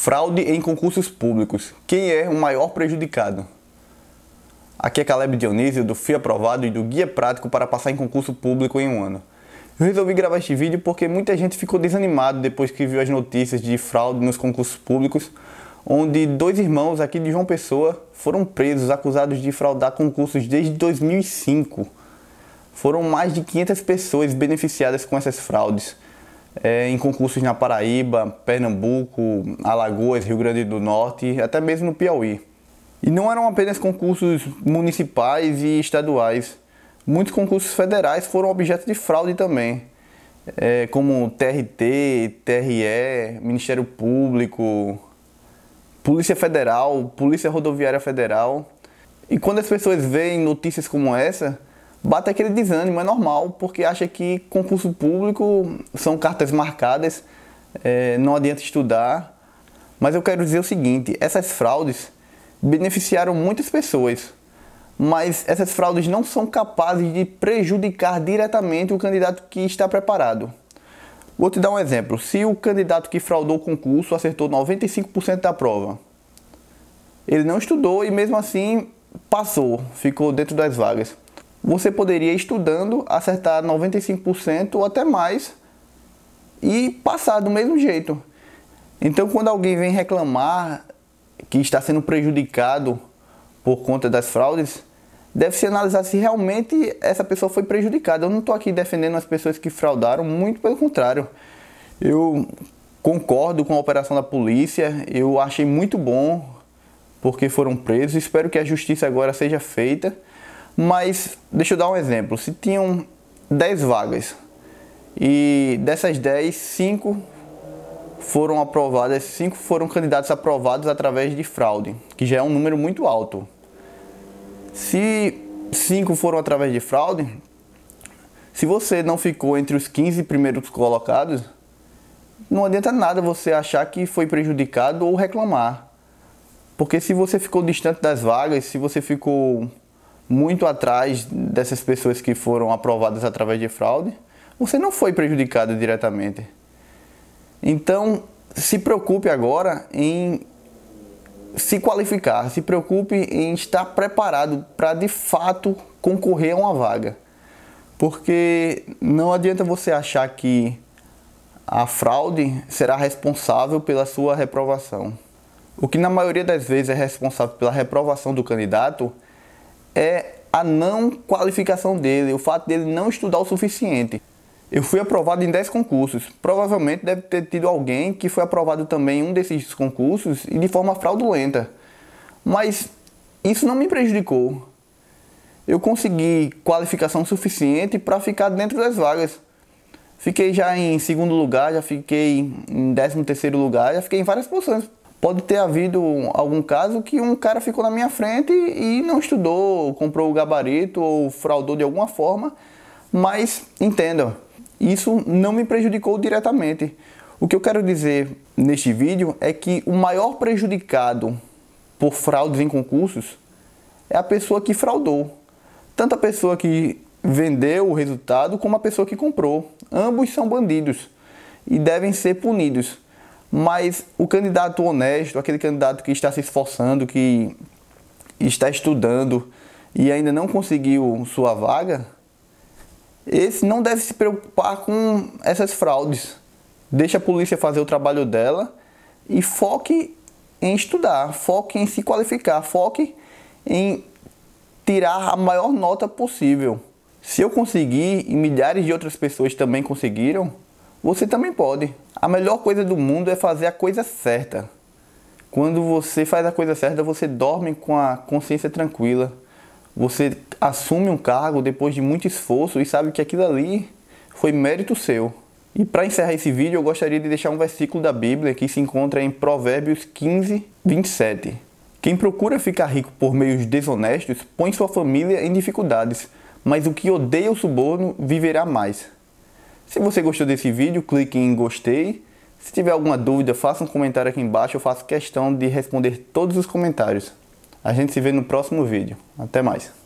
Fraude em concursos públicos. Quem é o maior prejudicado? Aqui é Caleb Dionísio do Fia Aprovado e do Guia Prático para passar em concurso público em um ano. Eu resolvi gravar este vídeo porque muita gente ficou desanimado depois que viu as notícias de fraude nos concursos públicos, onde dois irmãos aqui de João Pessoa foram presos acusados de fraudar concursos desde 2005. Foram mais de 500 pessoas beneficiadas com essas fraudes é, em concursos na Paraíba, Pernambuco, Alagoas, Rio Grande do Norte, até mesmo no Piauí. E não eram apenas concursos municipais e estaduais, muitos concursos federais foram objeto de fraude também, é, como TRT, TRE, Ministério Público, Polícia Federal, Polícia Rodoviária Federal. E quando as pessoas veem notícias como essa, bate aquele desânimo, é normal, porque acha que concurso público são cartas marcadas, é, não adianta estudar. Mas eu quero dizer o seguinte: essas fraudes beneficiaram muitas pessoas, mas essas fraudes não são capazes de prejudicar diretamente o candidato que está preparado. Vou te dar um exemplo. Se o candidato que fraudou o concurso acertou 95% da prova, ele não estudou e mesmo assim passou, ficou dentro das vagas você poderia, estudando, acertar 95% ou até mais e passar do mesmo jeito. Então, quando alguém vem reclamar que está sendo prejudicado por conta das fraudes, deve-se analisar se realmente essa pessoa foi prejudicada. Eu não estou aqui defendendo as pessoas que fraudaram, muito pelo contrário. Eu concordo com a operação da polícia, eu achei muito bom porque foram presos. Espero que a justiça agora seja feita mas deixa eu dar um exemplo. Se tinham 10 vagas e dessas 10, 5 foram aprovadas, 5 foram candidatos aprovados através de fraude, que já é um número muito alto. Se 5 foram através de fraude, se você não ficou entre os 15 primeiros colocados, não adianta nada você achar que foi prejudicado ou reclamar. Porque se você ficou distante das vagas, se você ficou muito atrás dessas pessoas que foram aprovadas através de fraude, você não foi prejudicado diretamente. Então, se preocupe agora em se qualificar, se preocupe em estar preparado para de fato concorrer a uma vaga. Porque não adianta você achar que a fraude será responsável pela sua reprovação. O que na maioria das vezes é responsável pela reprovação do candidato é a não qualificação dele, o fato dele não estudar o suficiente. Eu fui aprovado em 10 concursos. Provavelmente deve ter tido alguém que foi aprovado também em um desses concursos e de forma fraudulenta. Mas isso não me prejudicou. Eu consegui qualificação suficiente para ficar dentro das vagas. Fiquei já em segundo lugar, já fiquei em décimo terceiro lugar, já fiquei em várias posições, pode ter havido algum caso que um cara ficou na minha frente e não estudou, comprou o gabarito ou fraudou de alguma forma, mas entendam, isso não me prejudicou diretamente. O que eu quero dizer neste vídeo é que o maior prejudicado por fraudes em concursos é a pessoa que fraudou. Tanto a pessoa que vendeu o resultado como a pessoa que comprou. Ambos são bandidos e devem ser punidos. Mas o candidato honesto, aquele candidato que está se esforçando, que está estudando e ainda não conseguiu sua vaga, esse não deve se preocupar com essas fraudes. Deixa a polícia fazer o trabalho dela e foque em estudar, foque em se qualificar, foque em tirar a maior nota possível. Se eu conseguir e milhares de outras pessoas também conseguiram, você também pode. A melhor coisa do mundo é fazer a coisa certa. Quando você faz a coisa certa, você dorme com a consciência tranquila. Você assume um cargo depois de muito esforço e sabe que aquilo ali foi mérito seu. E para encerrar esse vídeo, eu gostaria de deixar um versículo da Bíblia que se encontra em Provérbios 15, 27. Quem procura ficar rico por meios desonestos põe sua família em dificuldades, mas o que odeia o suborno viverá mais. Se você gostou desse vídeo, clique em gostei. Se tiver alguma dúvida, faça um comentário aqui embaixo, eu faço questão de responder todos os comentários. A gente se vê no próximo vídeo. Até mais.